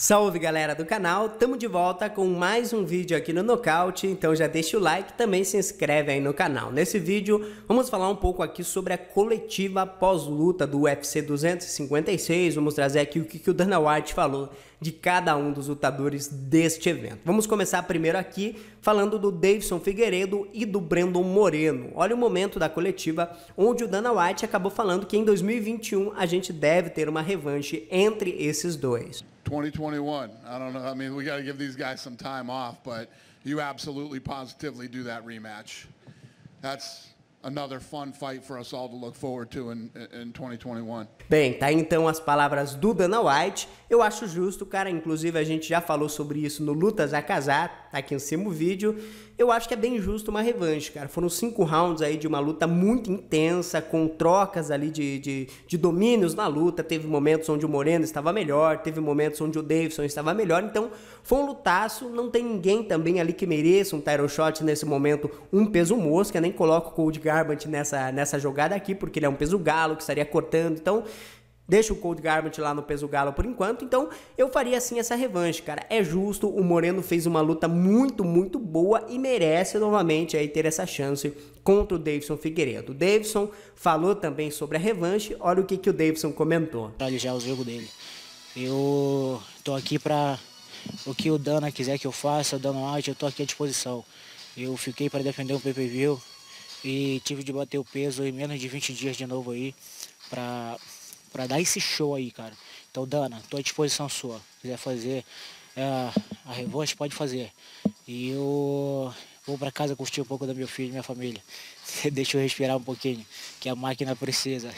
Salve galera do canal, tamo de volta com mais um vídeo aqui no Nocaute, então já deixa o like e também se inscreve aí no canal. Nesse vídeo vamos falar um pouco aqui sobre a coletiva pós-luta do UFC 256, vamos trazer aqui o que, o Dana White falou de cada um dos lutadores deste evento. Vamos começar primeiro aqui falando do Davidson Figueiredo e do Brandon Moreno. Olha o momento da coletiva onde o Dana White acabou falando que em 2021 a gente deve ter uma revanche entre esses dois. 2021. I don't know. I mean, we got to give these guys some time off, but you absolutely positively do that rematch. That's Bem, tá então as palavras do Dana White. Eu acho justo, cara. Inclusive, a gente já falou sobre isso no Lutas a Casar, tá aqui no cima o vídeo. Eu acho que é bem justo uma revanche, cara. Foram cinco rounds aí de uma luta muito intensa, com trocas ali de, de, de domínios na luta. Teve momentos onde o Moreno estava melhor, teve momentos onde o Davidson estava melhor. Então, foi um lutaço. Não tem ninguém também ali que mereça um title shot nesse momento, um peso mosca. Nem coloco o Cold Garbant nessa, nessa jogada aqui, porque ele é um peso galo que estaria cortando. Então, deixa o Cold Garbant lá no peso galo por enquanto. Então, eu faria assim essa revanche, cara. É justo, o Moreno fez uma luta muito, muito boa e merece novamente aí ter essa chance contra o Davidson Figueiredo. O Davidson falou também sobre a revanche. Olha o que, que o Davidson comentou. Olha já o jogo dele. Eu tô aqui para o que o Dana quiser que eu faça, o Dana White, eu tô aqui à disposição. Eu fiquei para defender o PPV, e tive de bater o peso em menos de 20 dias de novo aí pra, pra dar esse show aí, cara. Então, Dana, tô à disposição sua. Se quiser fazer é, a revanche, pode fazer. E eu vou pra casa curtir um pouco da meu filho e minha família. Deixa eu respirar um pouquinho, que a máquina precisa.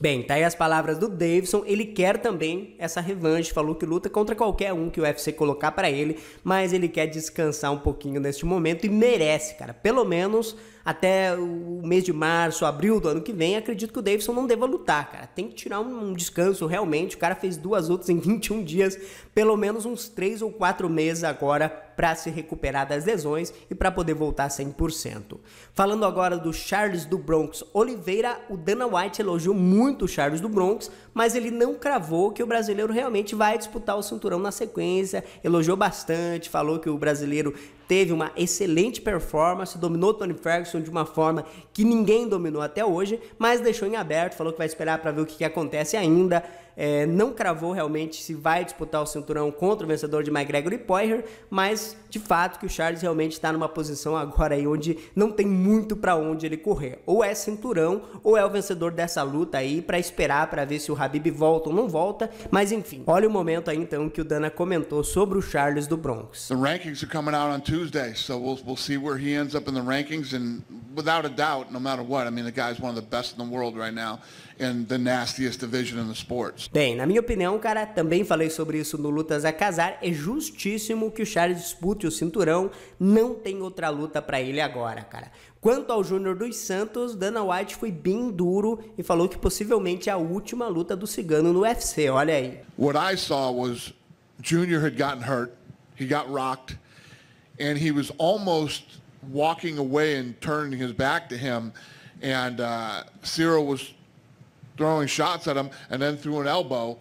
Bem, tá aí as palavras do Davidson. Ele quer também essa revanche. Falou que luta contra qualquer um que o UFC colocar para ele, mas ele quer descansar um pouquinho neste momento e merece, cara. Pelo menos até o mês de março, abril do ano que vem, acredito que o Davidson não deva lutar, cara. Tem que tirar um, um descanso realmente. O cara fez duas lutas em 21 dias, pelo menos uns 3 ou 4 meses agora para se recuperar das lesões e para poder voltar 100%. Falando agora do Charles do Bronx Oliveira, o Dana White elogiou muito o Charles do Bronx, mas ele não cravou que o brasileiro realmente vai disputar o cinturão na sequência. Elogiou bastante, falou que o brasileiro teve uma excelente performance, dominou Tony Ferguson de uma forma que ninguém dominou até hoje, mas deixou em aberto, falou que vai esperar para ver o que, que acontece ainda é, não cravou realmente se vai disputar o cinturão contra o vencedor de McGregor e Poirier, mas de fato que o Charles realmente está numa posição agora aí onde não tem muito para onde ele correr. Ou é cinturão, ou é o vencedor dessa luta aí para esperar para ver se o Habib volta ou não volta, mas enfim. Olha o momento aí então que o Dana comentou sobre o Charles do Bronx. The rankings are coming out on Tuesday, so we'll, we'll see where he ends up in the rankings and without a doubt, no matter what. I mean, the guy's one of the best in the world right now in the nastiest division in the sports. Bem, na minha opinião, cara, também falei sobre isso no Lutas a Casar, é justíssimo que o Charles dispute o cinturão, não tem outra luta para ele agora, cara. Quanto ao Júnior dos Santos, Dana White foi bem duro e falou que possivelmente é a última luta do cigano no UFC, olha aí. What I saw was Junior had gotten hurt, he got rocked, and he was almost walking away and turning his back to him. And uh, was throwing shots at him and then threw an elbow.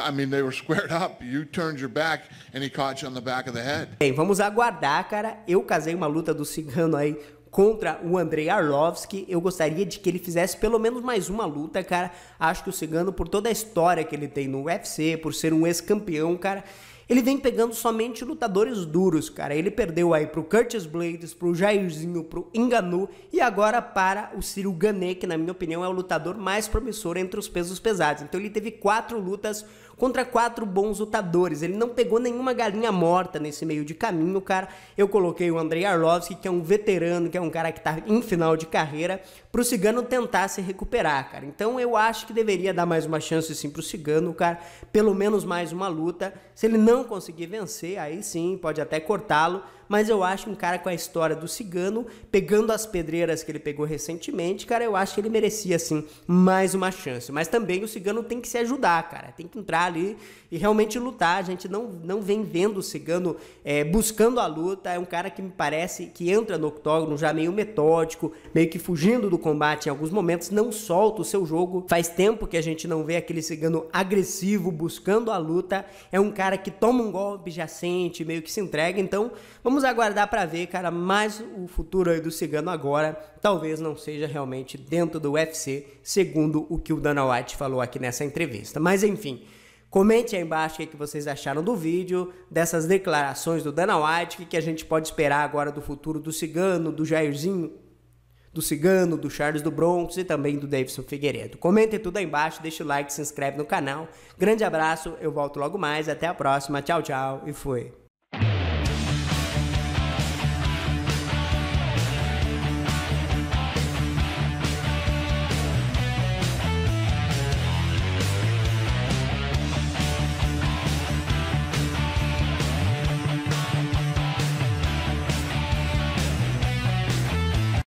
I mean, they were squared up. You turned your back and he caught you on the back of the head. Bem, vamos aguardar, cara. Eu casei uma luta do cigano aí contra o Andrei Arlovski. Eu gostaria de que ele fizesse pelo menos mais uma luta, cara. Acho que o cigano, por toda a história que ele tem no UFC, por ser um ex-campeão, cara, ele vem pegando somente lutadores duros, cara. Ele perdeu aí pro Curtis Blades, pro Jairzinho, pro Enganu e agora para o Ciro Gane, que na minha opinião é o lutador mais promissor entre os pesos pesados. Então ele teve quatro lutas contra quatro bons lutadores. Ele não pegou nenhuma galinha morta nesse meio de caminho, cara. Eu coloquei o Andrei Arlovski, que é um veterano, que é um cara que tá em final de carreira, pro Cigano tentar se recuperar, cara. Então eu acho que deveria dar mais uma chance sim pro Cigano, cara. Pelo menos mais uma luta. Se ele não conseguir vencer, aí sim, pode até cortá-lo. Mas eu acho um cara com a história do Cigano, pegando as pedreiras que ele pegou recentemente, cara, eu acho que ele merecia, assim, mais uma chance. Mas também o Cigano tem que se ajudar, cara. Tem que entrar ali e realmente lutar. A gente não, não vem vendo o Cigano é, buscando a luta. É um cara que me parece que entra no octógono já meio metódico, meio que fugindo do combate em alguns momentos, não solta o seu jogo. Faz tempo que a gente não vê aquele Cigano agressivo, buscando a luta. É um cara que toma um golpe, já sente, meio que se entrega. Então, vamos aguardar para ver, cara, mais o futuro aí do Cigano agora. Talvez não seja realmente dentro do UFC, segundo o que o Dana White falou aqui nessa entrevista. Mas enfim, Comente aí embaixo o que vocês acharam do vídeo, dessas declarações do Dana White, o que a gente pode esperar agora do futuro do Cigano, do Jairzinho, do Cigano, do Charles do Bronx e também do Davidson Figueiredo. Comente tudo aí embaixo, deixa o like, se inscreve no canal. Grande abraço, eu volto logo mais, até a próxima, tchau, tchau e fui.